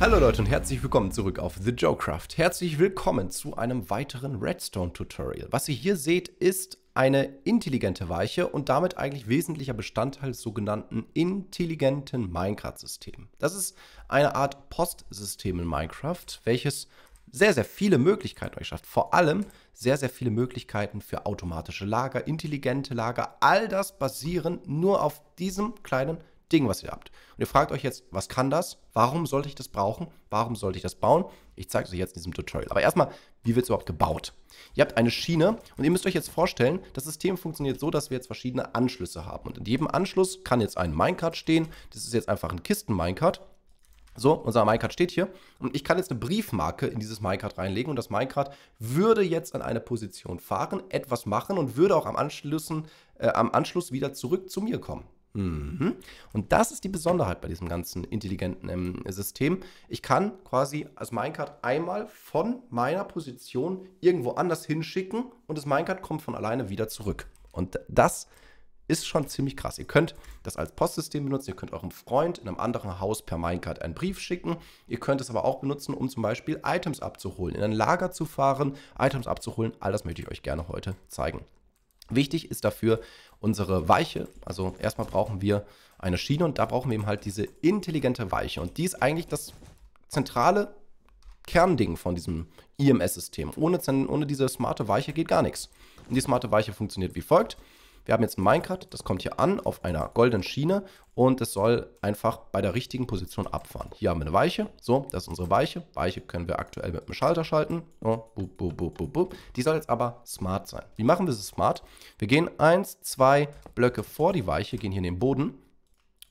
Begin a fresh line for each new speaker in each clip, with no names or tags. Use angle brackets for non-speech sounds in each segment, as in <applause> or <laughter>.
Hallo Leute und herzlich willkommen zurück auf The Joecraft. Herzlich willkommen zu einem weiteren Redstone-Tutorial. Was ihr hier seht, ist eine intelligente Weiche und damit eigentlich wesentlicher Bestandteil des sogenannten intelligenten Minecraft-Systems. Das ist eine Art Postsystem in Minecraft, welches sehr, sehr viele Möglichkeiten euch schafft. Vor allem sehr, sehr viele Möglichkeiten für automatische Lager, intelligente Lager. All das basieren nur auf diesem kleinen Ding, was ihr habt. Und ihr fragt euch jetzt, was kann das? Warum sollte ich das brauchen? Warum sollte ich das bauen? Ich zeige es euch jetzt in diesem Tutorial. Aber erstmal, wie wird es überhaupt gebaut? Ihr habt eine Schiene und ihr müsst euch jetzt vorstellen, das System funktioniert so, dass wir jetzt verschiedene Anschlüsse haben. Und in jedem Anschluss kann jetzt ein Minecart stehen. Das ist jetzt einfach ein Kisten-Minecart. So, unser Minecart steht hier und ich kann jetzt eine Briefmarke in dieses Minecart reinlegen und das Minecart würde jetzt an eine Position fahren, etwas machen und würde auch am, Anschlüssen, äh, am Anschluss wieder zurück zu mir kommen. Mhm. Und das ist die Besonderheit bei diesem ganzen intelligenten ähm, System. Ich kann quasi als Minecart einmal von meiner Position irgendwo anders hinschicken und das Minecart kommt von alleine wieder zurück. Und das ist schon ziemlich krass. Ihr könnt das als Postsystem benutzen, ihr könnt eurem Freund in einem anderen Haus per Minecart einen Brief schicken. Ihr könnt es aber auch benutzen, um zum Beispiel Items abzuholen, in ein Lager zu fahren, Items abzuholen. All das möchte ich euch gerne heute zeigen. Wichtig ist dafür unsere Weiche. Also erstmal brauchen wir eine Schiene und da brauchen wir eben halt diese intelligente Weiche. Und die ist eigentlich das zentrale Kernding von diesem IMS-System. Ohne, ohne diese smarte Weiche geht gar nichts. Und die smarte Weiche funktioniert wie folgt. Wir haben jetzt ein Minecart, das kommt hier an auf einer goldenen Schiene und es soll einfach bei der richtigen Position abfahren. Hier haben wir eine Weiche, so, das ist unsere Weiche. Weiche können wir aktuell mit einem Schalter schalten. Oh, bup, bup, bup, die soll jetzt aber smart sein. Wie machen wir es smart? Wir gehen 1, 2 Blöcke vor die Weiche, gehen hier in den Boden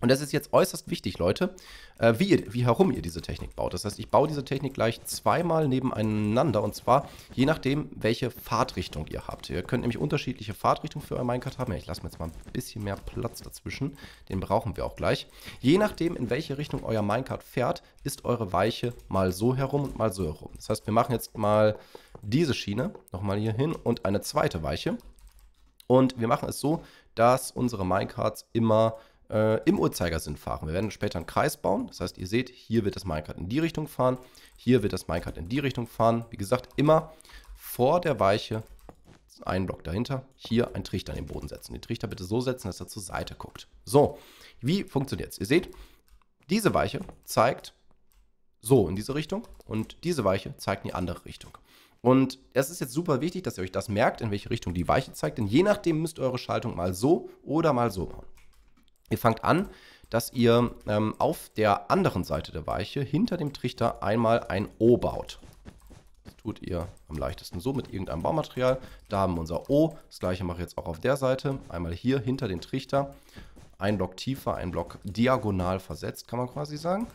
und das ist jetzt äußerst wichtig, Leute, äh, wie, ihr, wie herum ihr diese Technik baut. Das heißt, ich baue diese Technik gleich zweimal nebeneinander und zwar je nachdem, welche Fahrtrichtung ihr habt. Ihr könnt nämlich unterschiedliche Fahrtrichtungen für euer Minecart haben. Ich lasse mir jetzt mal ein bisschen mehr Platz dazwischen. Den brauchen wir auch gleich. Je nachdem, in welche Richtung euer Minecart fährt, ist eure Weiche mal so herum und mal so herum. Das heißt, wir machen jetzt mal diese Schiene nochmal hier hin und eine zweite Weiche. Und wir machen es so, dass unsere Minecarts immer äh, im Uhrzeigersinn fahren. Wir werden später einen Kreis bauen. Das heißt, ihr seht, hier wird das Minecart in die Richtung fahren, hier wird das Minecart in die Richtung fahren. Wie gesagt, immer vor der Weiche einen Block dahinter, hier einen Trichter in den Boden setzen. Den Trichter bitte so setzen, dass er zur Seite guckt. So, wie funktioniert es? Ihr seht, diese Weiche zeigt so in diese Richtung und diese Weiche zeigt in die andere Richtung. Und es ist jetzt super wichtig, dass ihr euch das merkt, in welche Richtung die Weiche zeigt, denn je nachdem müsst ihr eure Schaltung mal so oder mal so bauen. Ihr fangt an, dass ihr ähm, auf der anderen Seite der Weiche hinter dem Trichter einmal ein O baut. Das tut ihr am leichtesten so mit irgendeinem Baumaterial. Da haben wir unser O. Das gleiche mache ich jetzt auch auf der Seite. Einmal hier hinter den Trichter. Ein Block tiefer, ein Block diagonal versetzt, kann man quasi sagen.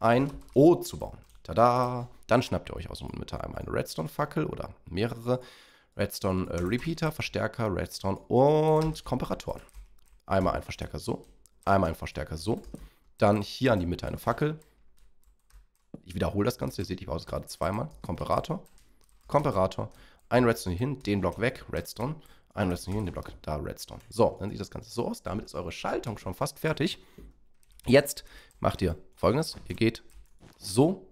Ein O zu bauen. Tada! Dann schnappt ihr euch aus dem Inventar einmal eine Redstone-Fackel oder mehrere. Redstone-Repeater, äh, Verstärker, Redstone und Komparatoren. Einmal ein Verstärker so, Einmal ein Verstärker so. Dann hier an die Mitte eine Fackel. Ich wiederhole das Ganze. Ihr seht, ich baue es gerade zweimal. Komparator. Komparator. Ein Redstone hier hin, den Block weg, Redstone. Ein Redstone hier hin, den Block da, Redstone. So, dann sieht das Ganze so aus. Damit ist eure Schaltung schon fast fertig. Jetzt macht ihr folgendes. Ihr geht so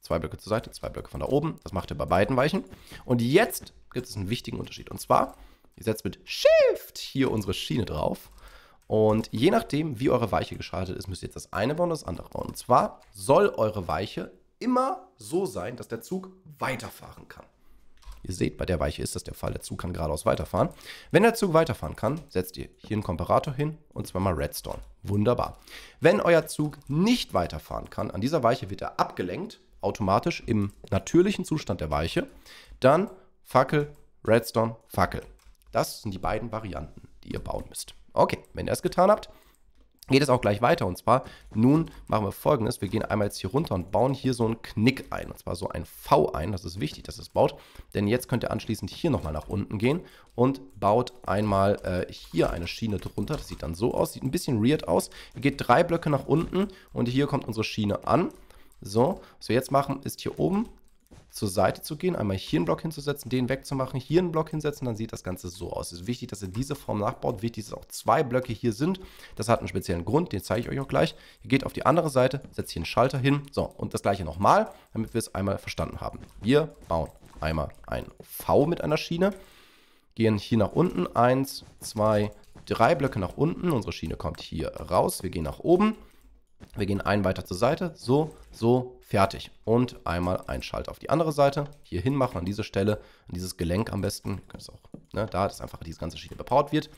zwei Blöcke zur Seite, zwei Blöcke von da oben. Das macht ihr bei beiden Weichen. Und jetzt gibt es einen wichtigen Unterschied. Und zwar, ihr setzt mit Shift hier unsere Schiene drauf. Und je nachdem, wie eure Weiche geschaltet ist, müsst ihr jetzt das eine bauen, das andere bauen. Und zwar soll eure Weiche immer so sein, dass der Zug weiterfahren kann. Ihr seht, bei der Weiche ist das der Fall. Der Zug kann geradeaus weiterfahren. Wenn der Zug weiterfahren kann, setzt ihr hier einen Komparator hin und zwar mal Redstone. Wunderbar. Wenn euer Zug nicht weiterfahren kann, an dieser Weiche wird er abgelenkt, automatisch im natürlichen Zustand der Weiche, dann Fackel, Redstone, Fackel. Das sind die beiden Varianten, die ihr bauen müsst. Okay, wenn ihr das getan habt, geht es auch gleich weiter. Und zwar, nun machen wir folgendes. Wir gehen einmal jetzt hier runter und bauen hier so einen Knick ein. Und zwar so ein V ein. Das ist wichtig, dass es baut. Denn jetzt könnt ihr anschließend hier nochmal nach unten gehen und baut einmal äh, hier eine Schiene drunter. Das sieht dann so aus. Sieht ein bisschen weird aus. Ihr geht drei Blöcke nach unten und hier kommt unsere Schiene an. So, was wir jetzt machen, ist hier oben zur Seite zu gehen, einmal hier einen Block hinzusetzen, den wegzumachen, hier einen Block hinsetzen, dann sieht das Ganze so aus. Es ist wichtig, dass ihr diese Form nachbaut. Wichtig ist auch zwei Blöcke hier sind. Das hat einen speziellen Grund, den zeige ich euch auch gleich. Ihr geht auf die andere Seite, setzt hier einen Schalter hin. So, und das gleiche nochmal, damit wir es einmal verstanden haben. Wir bauen einmal ein V mit einer Schiene, gehen hier nach unten, eins, zwei, drei Blöcke nach unten. Unsere Schiene kommt hier raus. Wir gehen nach oben wir gehen einen weiter zur Seite, so, so, fertig. Und einmal einen Schalt auf die andere Seite, hier hinmachen an diese Stelle, an dieses Gelenk am besten. Ihr könnt es auch, ne, da, dass einfach diese ganze Schiene bepowert wird.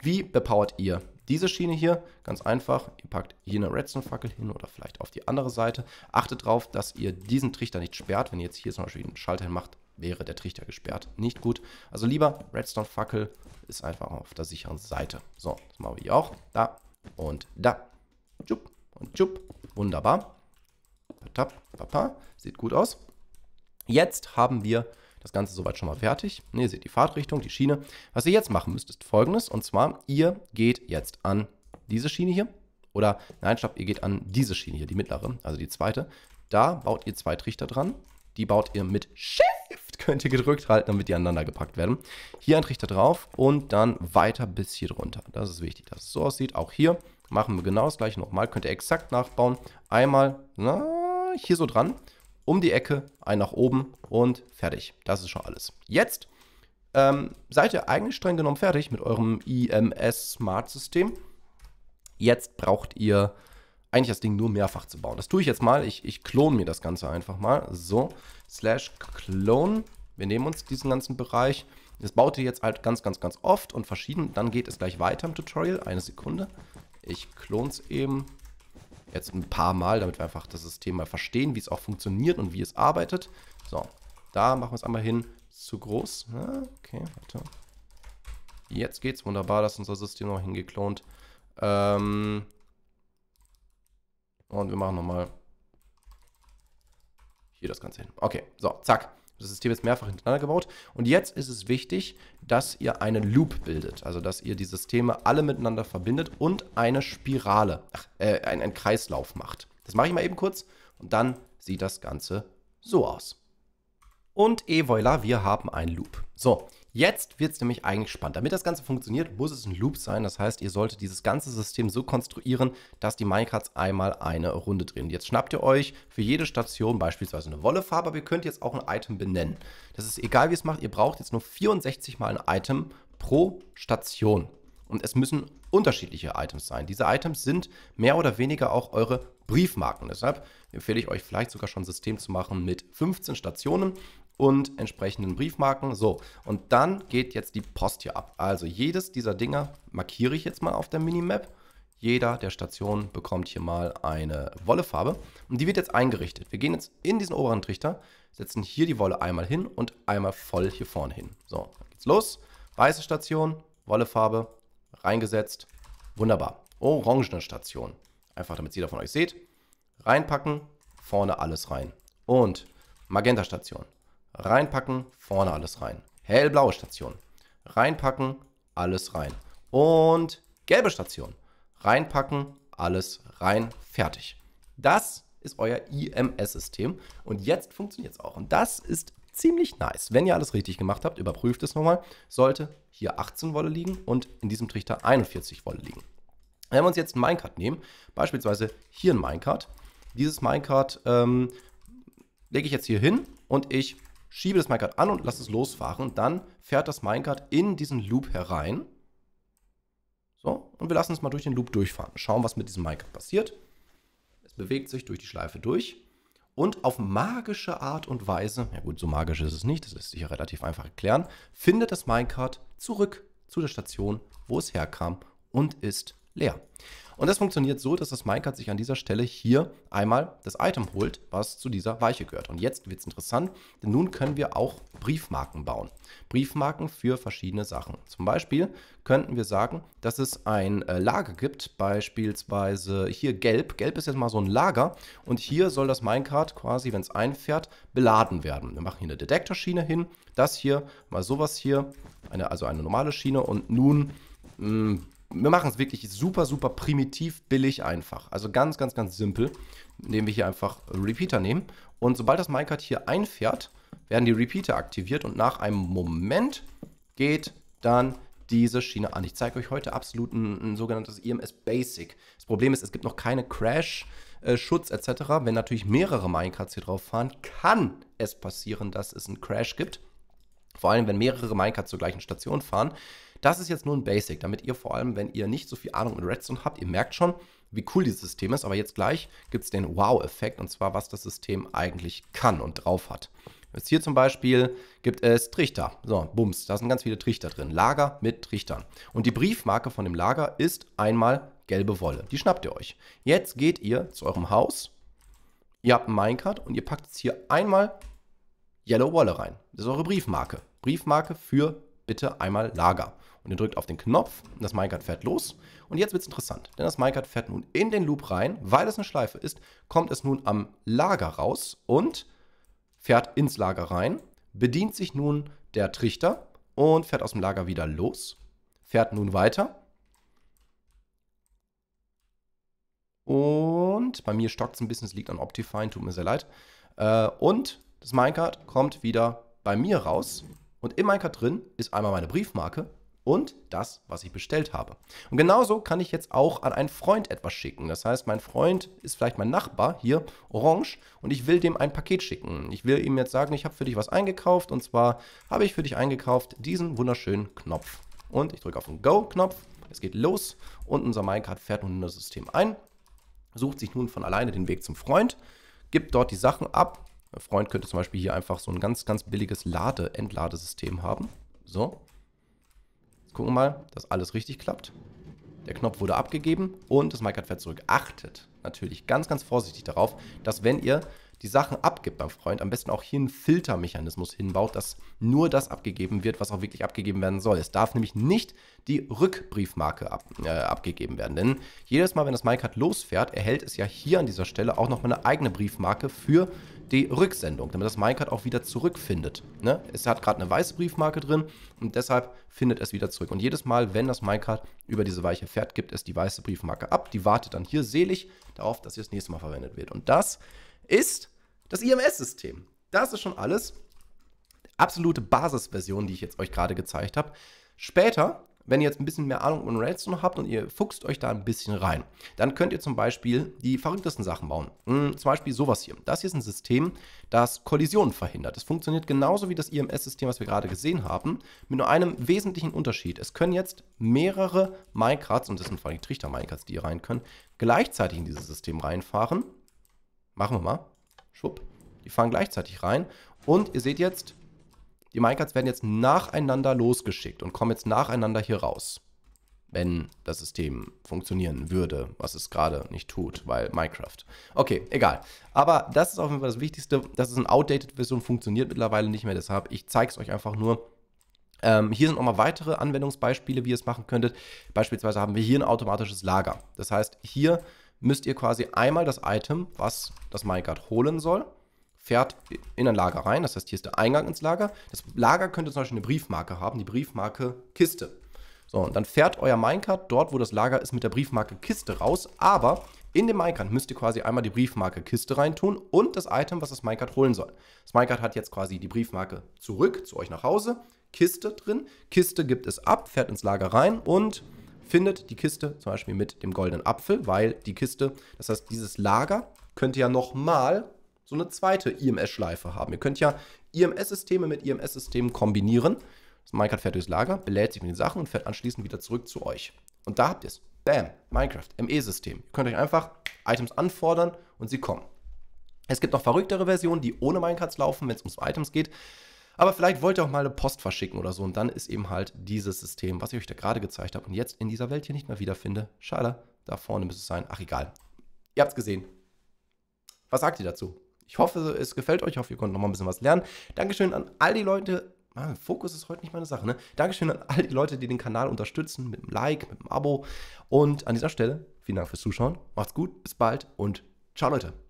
Wie bepowert ihr diese Schiene hier? Ganz einfach, ihr packt hier eine Redstone-Fackel hin oder vielleicht auf die andere Seite. Achtet darauf, dass ihr diesen Trichter nicht sperrt. Wenn ihr jetzt hier zum Beispiel einen Schalter hinmacht, wäre der Trichter gesperrt. Nicht gut. Also lieber Redstone-Fackel ist einfach auf der sicheren Seite. So, das machen wir hier auch. Da und da. Tschüss. Und tschupp. Wunderbar. Patap, papa. Sieht gut aus. Jetzt haben wir das Ganze soweit schon mal fertig. Ne, ihr seht die Fahrtrichtung, die Schiene. Was ihr jetzt machen müsst, ist folgendes. Und zwar, ihr geht jetzt an diese Schiene hier. Oder, nein, stopp, ihr geht an diese Schiene hier, die mittlere, also die zweite. Da baut ihr zwei Trichter dran. Die baut ihr mit Shift, <laughs> könnt ihr gedrückt halten, damit die aneinander gepackt werden. Hier ein Trichter drauf und dann weiter bis hier drunter. Das ist wichtig, dass es so aussieht. Auch hier Machen wir genau das gleiche nochmal. Könnt ihr exakt nachbauen. Einmal na, hier so dran, um die Ecke, ein nach oben und fertig. Das ist schon alles. Jetzt ähm, seid ihr eigentlich streng genommen fertig mit eurem IMS Smart System. Jetzt braucht ihr eigentlich das Ding nur mehrfach zu bauen. Das tue ich jetzt mal. Ich, ich klone mir das Ganze einfach mal. So, slash clone. Wir nehmen uns diesen ganzen Bereich. Das baut ihr jetzt halt ganz, ganz, ganz oft und verschieden. Dann geht es gleich weiter im Tutorial. Eine Sekunde. Ich klone es eben jetzt ein paar Mal, damit wir einfach das System mal verstehen, wie es auch funktioniert und wie es arbeitet. So, da machen wir es einmal hin. zu groß. Okay, warte. Jetzt geht's wunderbar, dass unser System noch hingeklont. Ähm und wir machen nochmal hier das Ganze hin. Okay, so, zack. Das System ist mehrfach hintereinander gebaut. Und jetzt ist es wichtig, dass ihr einen Loop bildet. Also, dass ihr die Systeme alle miteinander verbindet und eine Spirale, ach, äh, einen, einen Kreislauf macht. Das mache ich mal eben kurz. Und dann sieht das Ganze so aus. Und et eh, voilà, wir haben einen Loop. So, Jetzt wird es nämlich eigentlich spannend. Damit das Ganze funktioniert, muss es ein Loop sein. Das heißt, ihr solltet dieses ganze System so konstruieren, dass die Minecarts einmal eine Runde drehen. Jetzt schnappt ihr euch für jede Station beispielsweise eine Wollefarbe, aber ihr könnt jetzt auch ein Item benennen. Das ist egal, wie es macht. Ihr braucht jetzt nur 64 mal ein Item pro Station. Und es müssen unterschiedliche Items sein. Diese Items sind mehr oder weniger auch eure Briefmarken. Deshalb empfehle ich euch vielleicht sogar schon ein System zu machen mit 15 Stationen und entsprechenden Briefmarken. So, und dann geht jetzt die Post hier ab. Also jedes dieser Dinger markiere ich jetzt mal auf der Minimap. Jeder der Stationen bekommt hier mal eine Wollefarbe und die wird jetzt eingerichtet. Wir gehen jetzt in diesen oberen Trichter, setzen hier die Wolle einmal hin und einmal voll hier vorne hin. So, dann geht's los. Weiße Station, Wollefarbe, reingesetzt. Wunderbar. Orangene Station. Einfach damit jeder von euch sieht. Reinpacken, vorne alles rein. Und Magenta Station. Reinpacken, vorne alles rein. Hellblaue Station. Reinpacken, alles rein. Und gelbe Station. Reinpacken, alles rein, fertig. Das ist euer IMS-System und jetzt funktioniert es auch. Und das ist ziemlich nice. Wenn ihr alles richtig gemacht habt, überprüft es nochmal, sollte hier 18 Wolle liegen und in diesem Trichter 41 Wolle liegen. Wenn wir uns jetzt ein Minecart nehmen, beispielsweise hier ein Minecart, dieses Minecart ähm, lege ich jetzt hier hin und ich schiebe das Minecart an und lasse es losfahren. Dann fährt das Minecart in diesen Loop herein. So, und wir lassen es mal durch den Loop durchfahren. Schauen, was mit diesem Minecart passiert. Es bewegt sich durch die Schleife durch. Und auf magische Art und Weise, ja gut, so magisch ist es nicht, das ist sicher relativ einfach erklären, findet das Minecart zurück zu der Station, wo es herkam und ist leer. Und das funktioniert so, dass das Minecart sich an dieser Stelle hier einmal das Item holt, was zu dieser Weiche gehört. Und jetzt wird es interessant, denn nun können wir auch Briefmarken bauen. Briefmarken für verschiedene Sachen. Zum Beispiel könnten wir sagen, dass es ein äh, Lager gibt, beispielsweise hier gelb. Gelb ist jetzt mal so ein Lager und hier soll das Minecart quasi, wenn es einfährt, beladen werden. Wir machen hier eine Detektorschiene hin, das hier, mal sowas hier, eine, also eine normale Schiene und nun hm, wir machen es wirklich super, super primitiv, billig, einfach. Also ganz, ganz, ganz simpel, indem wir hier einfach Repeater nehmen. Und sobald das minecart hier einfährt, werden die Repeater aktiviert und nach einem Moment geht dann diese Schiene an. Ich zeige euch heute absolut ein, ein sogenanntes EMS Basic. Das Problem ist, es gibt noch keine Crash, äh, Schutz etc. Wenn natürlich mehrere Minecarts hier drauf fahren, kann es passieren, dass es einen Crash gibt. Vor allem, wenn mehrere Minecarts zur gleichen Station fahren. Das ist jetzt nur ein Basic, damit ihr vor allem, wenn ihr nicht so viel Ahnung mit Redstone habt, ihr merkt schon, wie cool dieses System ist. Aber jetzt gleich gibt es den Wow-Effekt und zwar, was das System eigentlich kann und drauf hat. Jetzt hier zum Beispiel gibt es Trichter. So, Bums, da sind ganz viele Trichter drin. Lager mit Trichtern. Und die Briefmarke von dem Lager ist einmal gelbe Wolle. Die schnappt ihr euch. Jetzt geht ihr zu eurem Haus. Ihr habt ein Minecart und ihr packt jetzt hier einmal Yellow Wolle rein. Das ist eure Briefmarke. Briefmarke für bitte einmal Lager. Und ihr drückt auf den Knopf und das Minecart fährt los. Und jetzt wird es interessant, denn das Minecart fährt nun in den Loop rein. Weil es eine Schleife ist, kommt es nun am Lager raus und fährt ins Lager rein, bedient sich nun der Trichter und fährt aus dem Lager wieder los, fährt nun weiter. Und bei mir stockt es ein bisschen, es liegt an Optifine, tut mir sehr leid. Äh, und das Minecart kommt wieder bei mir raus, und im Minecart drin ist einmal meine Briefmarke und das, was ich bestellt habe. Und genauso kann ich jetzt auch an einen Freund etwas schicken. Das heißt, mein Freund ist vielleicht mein Nachbar hier, Orange, und ich will dem ein Paket schicken. Ich will ihm jetzt sagen, ich habe für dich was eingekauft und zwar habe ich für dich eingekauft diesen wunderschönen Knopf. Und ich drücke auf den Go-Knopf, es geht los und unser Minecart fährt nun in das System ein, sucht sich nun von alleine den Weg zum Freund, gibt dort die Sachen ab Freund könnte zum Beispiel hier einfach so ein ganz, ganz billiges Lade-, Entladesystem haben. So. Jetzt gucken wir mal, dass alles richtig klappt. Der Knopf wurde abgegeben und das Micrad fährt zurück. Achtet natürlich ganz, ganz vorsichtig darauf, dass wenn ihr die Sachen abgibt beim Freund, am besten auch hier einen Filtermechanismus hinbaut, dass nur das abgegeben wird, was auch wirklich abgegeben werden soll. Es darf nämlich nicht die Rückbriefmarke ab, äh, abgegeben werden, denn jedes Mal, wenn das MyCard losfährt, erhält es ja hier an dieser Stelle auch nochmal eine eigene Briefmarke für die Rücksendung, damit das Minecart auch wieder zurückfindet. Ne? Es hat gerade eine weiße Briefmarke drin und deshalb findet es wieder zurück. Und jedes Mal, wenn das Minecart über diese Weiche fährt, gibt es die weiße Briefmarke ab. Die wartet dann hier selig darauf, dass sie das nächste Mal verwendet wird. Und das ist das IMS-System. Das ist schon alles. Absolute Basisversion, die ich jetzt euch gerade gezeigt habe. Später, wenn ihr jetzt ein bisschen mehr Ahnung von Redstone habt und ihr fuchst euch da ein bisschen rein, dann könnt ihr zum Beispiel die verrücktesten Sachen bauen. Hm, zum Beispiel sowas hier. Das hier ist ein System, das Kollisionen verhindert. Das funktioniert genauso wie das IMS-System, was wir gerade gesehen haben, mit nur einem wesentlichen Unterschied. Es können jetzt mehrere Minecrafts, und das sind vor allem trichter minecrafts die hier rein können, gleichzeitig in dieses System reinfahren Machen wir mal. Schwupp. Die fahren gleichzeitig rein. Und ihr seht jetzt, die Minecarts werden jetzt nacheinander losgeschickt und kommen jetzt nacheinander hier raus. Wenn das System funktionieren würde, was es gerade nicht tut, weil Minecraft. Okay, egal. Aber das ist auf jeden Fall das Wichtigste. Das ist eine Outdated-Version, funktioniert mittlerweile nicht mehr. Deshalb, ich zeige es euch einfach nur. Ähm, hier sind nochmal weitere Anwendungsbeispiele, wie ihr es machen könntet. Beispielsweise haben wir hier ein automatisches Lager. Das heißt, hier müsst ihr quasi einmal das Item, was das MyGuard holen soll, fährt in ein Lager rein. Das heißt, hier ist der Eingang ins Lager. Das Lager könnte zum Beispiel eine Briefmarke haben, die Briefmarke Kiste. So, und dann fährt euer Minecart dort, wo das Lager ist, mit der Briefmarke Kiste raus. Aber in dem Minecart müsst ihr quasi einmal die Briefmarke Kiste reintun und das Item, was das Minecart holen soll. Das Minecart hat jetzt quasi die Briefmarke zurück zu euch nach Hause, Kiste drin. Kiste gibt es ab, fährt ins Lager rein und findet die Kiste zum Beispiel mit dem goldenen Apfel, weil die Kiste, das heißt, dieses Lager könnte ja nochmal so eine zweite IMS-Schleife haben. Ihr könnt ja IMS-Systeme mit IMS-Systemen kombinieren. Das Minecraft fährt durchs Lager, belädt sich mit den Sachen und fährt anschließend wieder zurück zu euch. Und da habt ihr es. Bam, Minecraft, ME-System. Ihr könnt euch einfach Items anfordern und sie kommen. Es gibt noch verrücktere Versionen, die ohne Minecraft laufen, wenn es ums Items geht. Aber vielleicht wollt ihr auch mal eine Post verschicken oder so und dann ist eben halt dieses System, was ich euch da gerade gezeigt habe und jetzt in dieser Welt hier nicht mehr wiederfinde. Schade, da vorne müsste es sein. Ach egal. Ihr habt es gesehen. Was sagt ihr dazu? Ich hoffe, es gefällt euch. Ich hoffe, ihr konntet noch mal ein bisschen was lernen. Dankeschön an all die Leute. Ah, Fokus ist heute nicht meine Sache, ne? Dankeschön an all die Leute, die den Kanal unterstützen mit einem Like, mit einem Abo. Und an dieser Stelle, vielen Dank fürs Zuschauen. Macht's gut, bis bald und ciao, Leute.